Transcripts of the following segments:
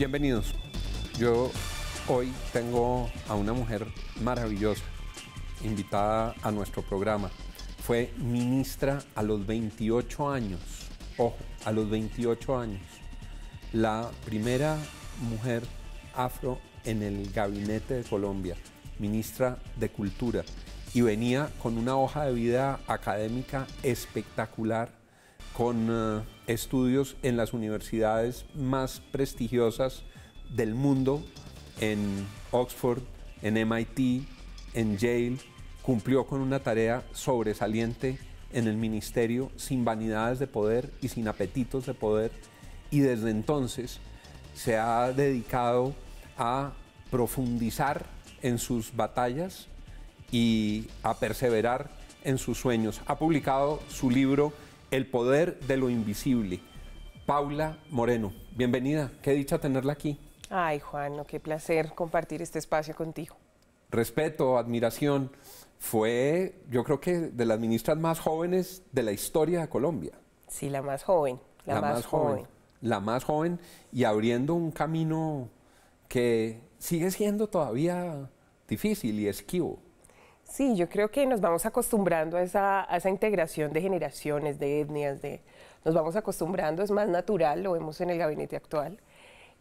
Bienvenidos. Yo hoy tengo a una mujer maravillosa invitada a nuestro programa. Fue ministra a los 28 años. Ojo, a los 28 años. La primera mujer afro en el gabinete de Colombia, ministra de Cultura, y venía con una hoja de vida académica espectacular con eh, estudios en las universidades más prestigiosas del mundo, en Oxford, en MIT, en Yale, cumplió con una tarea sobresaliente en el ministerio sin vanidades de poder y sin apetitos de poder y desde entonces se ha dedicado a profundizar en sus batallas y a perseverar en sus sueños. Ha publicado su libro el poder de lo invisible. Paula Moreno, bienvenida. Qué dicha tenerla aquí. Ay, Juan, qué placer compartir este espacio contigo. Respeto, admiración. Fue, yo creo que, de las ministras más jóvenes de la historia de Colombia. Sí, la más joven. La, más, joven. La más joven y abriendo un camino que sigue siendo todavía difícil y esquivo. Sí, yo creo que nos vamos acostumbrando a esa, a esa integración de generaciones, de etnias, de, nos vamos acostumbrando, es más natural, lo vemos en el gabinete actual.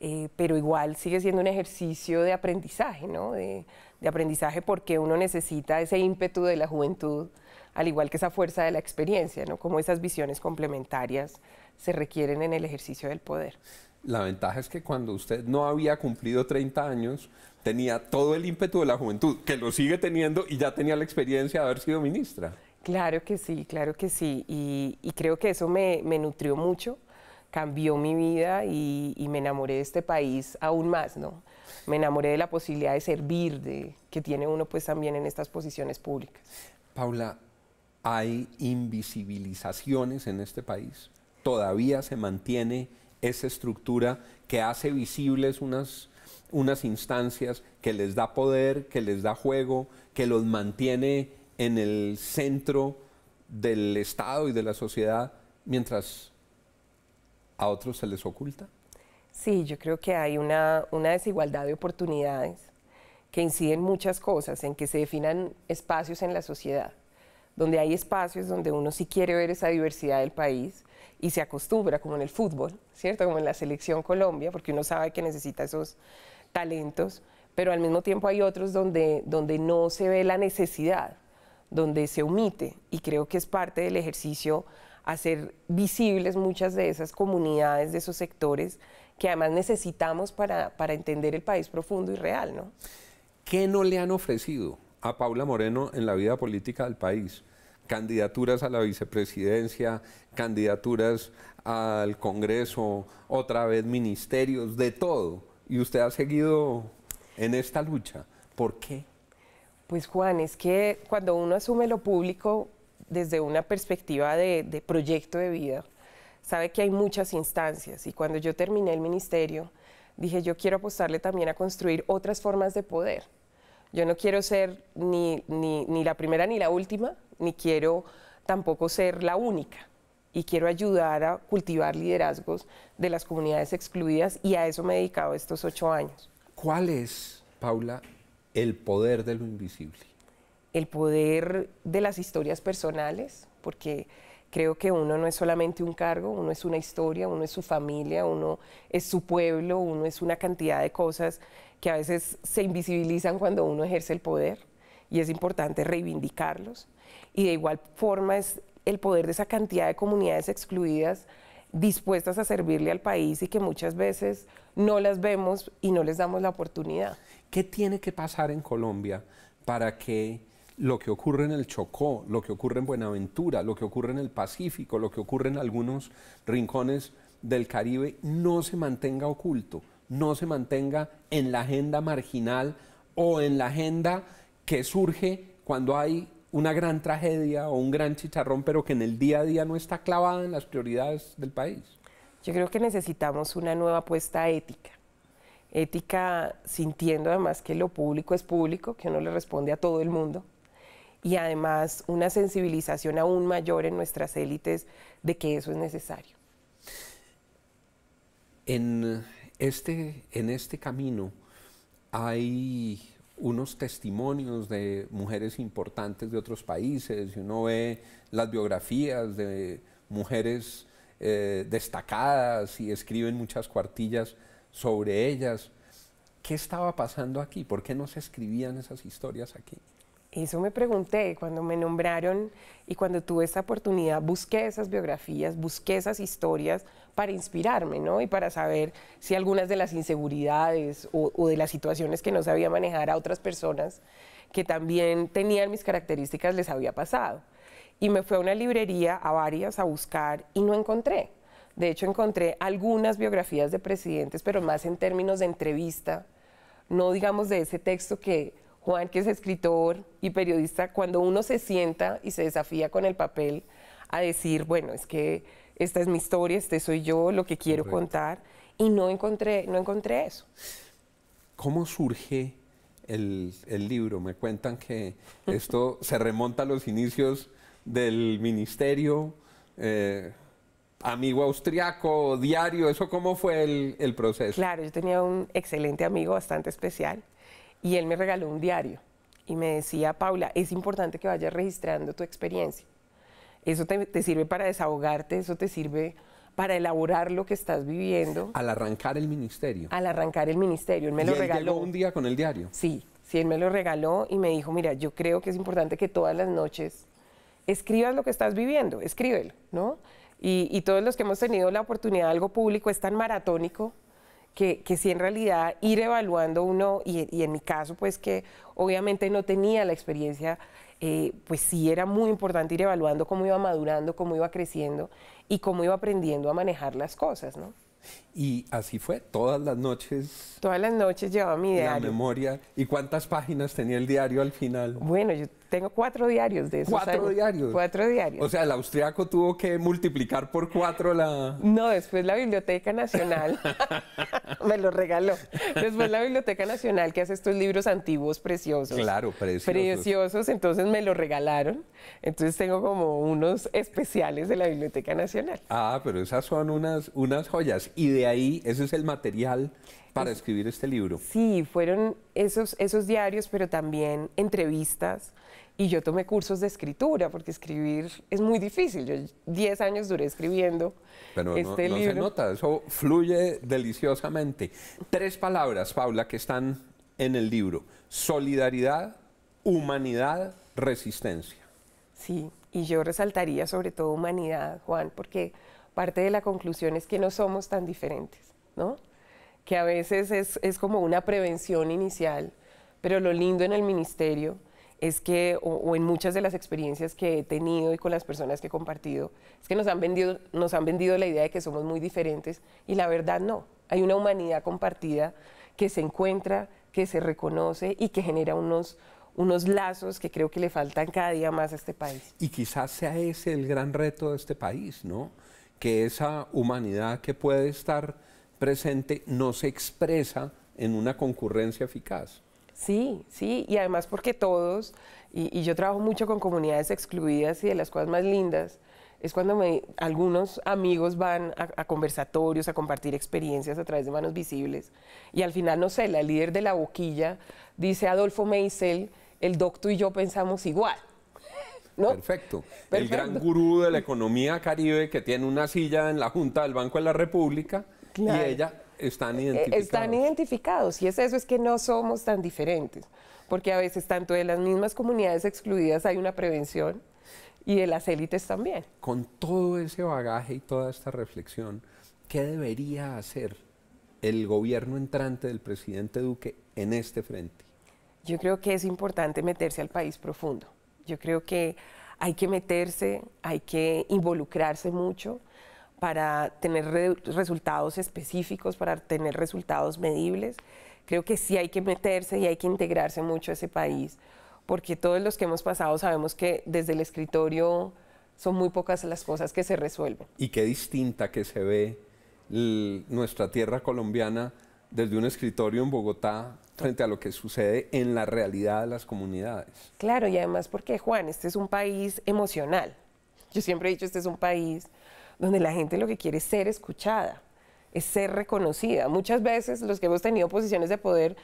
Eh, pero igual sigue siendo un ejercicio de aprendizaje, ¿no? De, aprendizaje porque uno necesita ese ímpetu de la juventud, al igual que esa fuerza de la experiencia, ¿no? Como esas visiones complementarias se requieren en el ejercicio del poder. La ventaja es que cuando usted no había cumplido 30 años, tenía todo el ímpetu de la juventud, que lo sigue teniendo y ya tenía la experiencia de haber sido ministra. Claro que sí, claro que sí. Y, creo que eso me nutrió mucho cambió mi vida y, me enamoré de este país aún más, ¿no? Me enamoré de la posibilidad de servir, de que tiene uno pues también en estas posiciones públicas. Paula, ¿hay invisibilizaciones en este país? ¿Todavía se mantiene esa estructura que hace visibles unas, unas instancias, que les da poder, que les da juego, que los mantiene en el centro del Estado y de la sociedad mientras a otros se les oculta? Sí, yo creo que hay una, desigualdad de oportunidades que inciden muchas cosas, en que se definan espacios en la sociedad, donde hay espacios donde uno sí quiere ver esa diversidad del país y se acostumbra, como en el fútbol, ¿cierto? Como en la selección Colombia, porque uno sabe que necesita esos talentos, pero al mismo tiempo hay otros donde, donde no se ve la necesidad, donde se omite, y creo que es parte del ejercicio hacer visibles muchas de esas comunidades, de esos sectores que además necesitamos para, entender el país profundo y real, ¿no? ¿Qué no le han ofrecido a Paula Moreno en la vida política del país? Candidaturas a la vicepresidencia, candidaturas al Congreso, otra vez ministerios, de todo. Y usted ha seguido en esta lucha. ¿Por qué? Pues Juan, es que cuando uno asume lo público, desde una perspectiva de, proyecto de vida, sabe que hay muchas instancias y cuando yo terminé el ministerio, dije yo quiero apostarle también a construir otras formas de poder. Yo no quiero ser ni, ni, ni, la primera ni la última, ni quiero tampoco ser la única. Y quiero ayudar a cultivar liderazgos de las comunidades excluidas y a eso me he dedicado estos ocho años. ¿Cuál es, Paula, el poder de lo invisible? el poder de las historias personales, porque creo que uno no es solamente un cargo, uno es una historia, uno es su familia, uno es su pueblo, uno es una cantidad de cosas que a veces se invisibilizan cuando uno ejerce el poder y es importante reivindicarlos. Y de igual forma es el poder de esa cantidad de comunidades excluidas dispuestas a servirle al país y que muchas veces no las vemos y no les damos la oportunidad. ¿Qué tiene que pasar en Colombia para que lo que ocurre en el Chocó, lo que ocurre en Buenaventura, lo que ocurre en el Pacífico, lo que ocurre en algunos rincones del Caribe, no se mantenga oculto, no se mantenga en la agenda marginal o en la agenda que surge cuando hay una gran tragedia o un gran chicharrón, pero que en el día a día no está clavada en las prioridades del país. Yo creo que necesitamos una nueva apuesta ética ética, sintiendo además que lo público es público, que uno le responde a todo el mundo, y además una sensibilización aún mayor en nuestras élites de que eso es necesario. En este, en este camino hay unos testimonios de mujeres importantes de otros países, y uno ve las biografías de mujeres eh, destacadas y escriben muchas cuartillas sobre ellas. ¿Qué estaba pasando aquí? ¿Por qué no se escribían esas historias aquí? Eso me pregunté cuando me nombraron y cuando tuve esa oportunidad, busqué esas biografías, busqué esas historias para inspirarme, ¿no? Y para saber si algunas de las inseguridades o, o de las situaciones que no sabía manejar a otras personas que también tenían mis características les había pasado. Y me fue a una librería, a varias, a buscar y no encontré. De hecho, encontré algunas biografías de presidentes, pero más en términos de entrevista, no digamos de ese texto que Juan, que es escritor y periodista, cuando uno se sienta y se desafía con el papel a decir, bueno, es que esta es mi historia, este soy yo, lo que quiero contar, y no encontré, no encontré eso. ¿Cómo surge el, libro? Me cuentan que esto se remonta a los inicios del ministerio, eh, amigo austriaco, diario, ¿eso cómo fue el, el proceso? Claro, yo tenía un excelente amigo bastante especial y él me regaló un diario y me decía, Paula, es importante que vayas registrando tu experiencia. Eso te, sirve para desahogarte, eso te sirve para elaborar lo que estás viviendo. Al arrancar el ministerio. Al arrancar el ministerio, él me lo regaló. un día con el diario. Sí, sí, él me lo regaló y me dijo, mira, yo creo que es importante que todas las noches escribas lo que estás viviendo, escríbelo, ¿no? Y, y todos los que hemos tenido la oportunidad de algo público es tan maratónico que, que en realidad ir evaluando uno, y, en mi caso pues que obviamente no tenía la experiencia, eh, pues sí era muy importante ir evaluando cómo iba madurando, cómo iba creciendo y cómo iba aprendiendo a manejar las cosas, ¿no? Y así fue, todas las noches. Todas las noches llevaba mi diario. La memoria. ¿Y cuántas páginas tenía el diario al final? Bueno, yo tengo cuatro diarios de esos. ¿Cuatro diarios? Cuatro diarios. O sea, el austriaco tuvo que multiplicar por cuatro la. No, después la Biblioteca Nacional me lo regaló. Después la Biblioteca Nacional que hace estos libros antiguos preciosos. Claro, preciosos. Preciosos, entonces me lo regalaron. Entonces tengo como unos especiales de la Biblioteca Nacional. Ah, pero esas son unas, unas joyas y de ahí ese es el material para escribir este libro. Sí, fueron esos, esos diarios, pero también entrevistas. Y yo tomé cursos de escritura, porque escribir es muy difícil. Yo 10 años duré escribiendo Pero este no, no se nota, eso fluye deliciosamente. Tres palabras, Paula, que están en el libro. Solidaridad, humanidad, resistencia. Sí, y yo resaltaría sobre todo humanidad, Juan, porque parte de la conclusión es que no somos tan diferentes, ¿no? Que a veces es, como una prevención inicial, pero lo lindo en el ministerio es que, o, en muchas de las experiencias que he tenido y con las personas que he compartido, es que nos han, vendido, nos han vendido la idea de que somos muy diferentes y la verdad no. Hay una humanidad compartida que se encuentra, que se reconoce y que genera unos, unos lazos que creo que le faltan cada día más a este país. Y quizás sea ese el gran reto de este país, ¿no? que esa humanidad que puede estar presente no se expresa en una concurrencia eficaz. Sí, sí, y además porque todos, y, yo trabajo mucho con comunidades excluidas y de las cosas más lindas, es cuando algunos amigos van a, a, conversatorios, a compartir experiencias a través de manos visibles. Y al final, no sé, la líder de la boquilla dice Adolfo Meisel, el doctor y yo pensamos igual. Perfecto. El gran gurú de la economía caribe que tiene una silla en la Junta del Banco de la República y ella están eh, identificados. Están identificados y es eso, es que no somos tan diferentes, porque a veces tanto de las mismas comunidades excluidas hay una prevención y de las élites también. Con todo ese bagaje y toda esta reflexión, ¿qué debería hacer el gobierno entrante del presidente Duque en este frente? Yo creo que es importante meterse al país profundo yo creo que hay que meterse, hay que involucrarse mucho para tener resultados específicos, para tener resultados medibles. Creo que sí hay que meterse y hay que integrarse mucho a ese país, porque todos los que hemos pasado sabemos que desde el escritorio son muy pocas las cosas que se resuelven. Y qué distinta que se ve nuestra tierra colombiana desde un escritorio en Bogotá frente a lo que sucede en la realidad de las comunidades. Claro, y además porque Juan, este es un país emocional. Yo siempre he dicho, este es un país donde la gente lo que quiere es ser escuchada, es ser reconocida. Muchas veces los que hemos tenido posiciones de poder,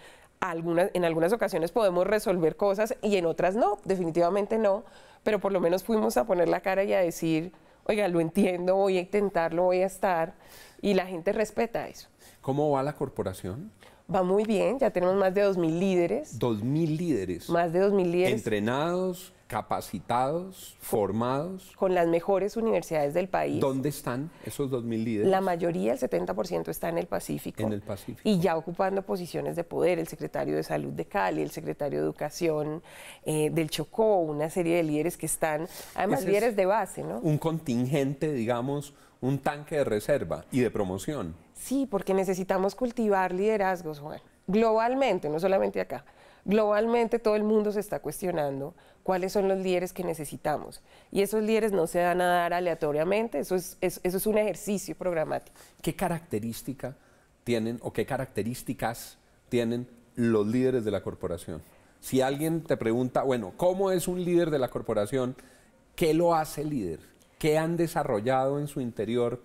en algunas ocasiones podemos resolver cosas y en otras no, definitivamente no, pero por lo menos fuimos a poner la cara y a decir, oiga, lo entiendo, voy a intentarlo, voy a estar, y la gente respeta eso. ¿Cómo va la corporación? Va muy bien, ya tenemos más de 2.000 líderes. 2.000 líderes. Más de 2.000 líderes. Entrenados, capacitados, formados. Con las mejores universidades del país. ¿Dónde están esos 2.000 líderes? La mayoría, el 70%, está en el Pacífico. En el Pacífico. Y ya ocupando posiciones de poder, el secretario de Salud de Cali, el secretario de Educación eh, del Chocó, una serie de líderes que están, además líderes de base, ¿no? Un contingente, digamos, un tanque de reserva y de promoción. Sí, porque necesitamos cultivar liderazgos, Juan. Globalmente, no solamente acá. Globalmente todo el mundo se está cuestionando cuáles son los líderes que necesitamos. Y esos líderes no se dan a dar aleatoriamente, eso es, eso es un ejercicio programático. ¿Qué característica tienen o qué características tienen los líderes de la corporación? Si alguien te pregunta, bueno, ¿cómo es un líder de la corporación? ¿Qué lo hace líder? ¿Qué han desarrollado en su interior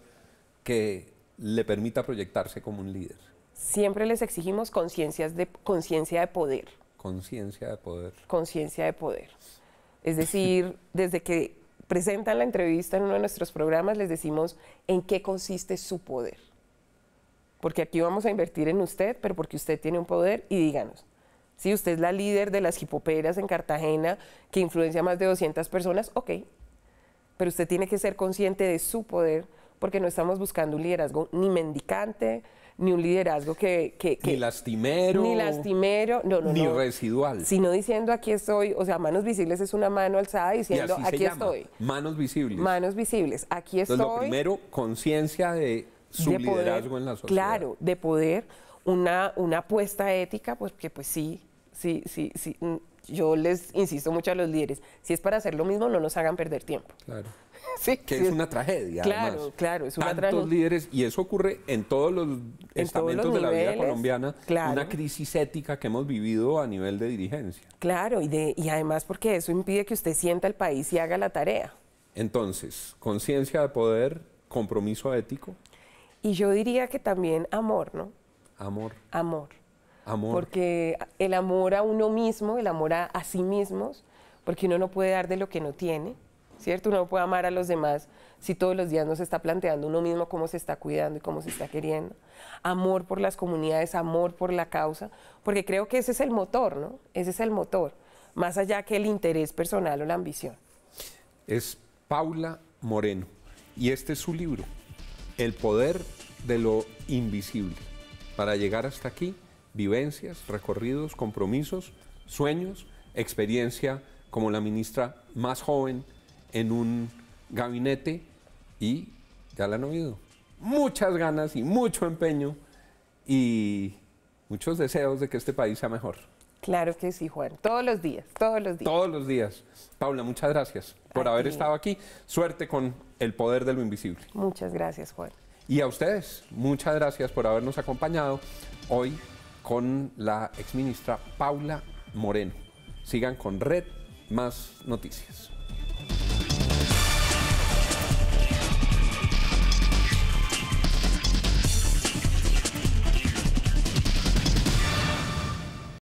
que le permita proyectarse como un líder? Siempre les exigimos conciencia de, de poder. Conciencia de poder. Conciencia de poder. Es decir, desde que presentan la entrevista en uno de nuestros programas, les decimos en qué consiste su poder. Porque aquí vamos a invertir en usted, pero porque usted tiene un poder y díganos. Si usted es la líder de las hipoperas en Cartagena que influencia a más de 200 personas, ok. Pero usted tiene que ser consciente de su poder, porque no estamos buscando un liderazgo ni mendicante, ni un liderazgo que, que, lastimero. Ni lastimero, no, no. Ni residual. Sino diciendo aquí estoy, o sea, manos visibles es una mano alzada diciendo aquí estoy. Manos visibles. Manos visibles, aquí estoy. lo primero, conciencia de su liderazgo en la sociedad. Claro, de poder, una, una apuesta ética, pues que pues sí, sí, sí, sí. Yo les insisto mucho a los líderes, si es para hacer lo mismo, no nos hagan perder tiempo. Claro. Sí, que es una tragedia. Claro, claro, es una Tantos tragedia. líderes, y eso ocurre en todos los estamentos de la vida colombiana, claro. una crisis ética que hemos vivido a nivel de dirigencia. Claro, y, de, y además porque eso impide que usted sienta el país y haga la tarea. Entonces, conciencia de poder, compromiso ético. Y yo diría que también amor, ¿no? Amor. Amor. Porque el amor a uno mismo, el amor a, a, sí mismos, porque uno no puede dar de lo que no tiene, ¿cierto? Uno no puede amar a los demás si todos los días no se está planteando uno mismo cómo se está cuidando y cómo se está queriendo. Amor por las comunidades, amor por la causa, porque creo que ese es el motor, ¿no? Ese es el motor, más allá que el interés personal o la ambición. Es Paula Moreno y este es su libro, El poder de lo invisible. Para llegar hasta aquí, vivencias, recorridos, compromisos, sueños, experiencia como la ministra más joven en un gabinete y ya la han oído. Muchas ganas y mucho empeño y muchos deseos de que este país sea mejor. Claro que sí, Juan. Todos los días, todos los días. Todos los días. Paula, muchas gracias por haber estado aquí. Suerte con el poder de lo invisible. Muchas gracias, Juan. Y a ustedes, muchas gracias por habernos acompañado hoy con la exministra Paula Moreno. Sigan con Red Más Noticias.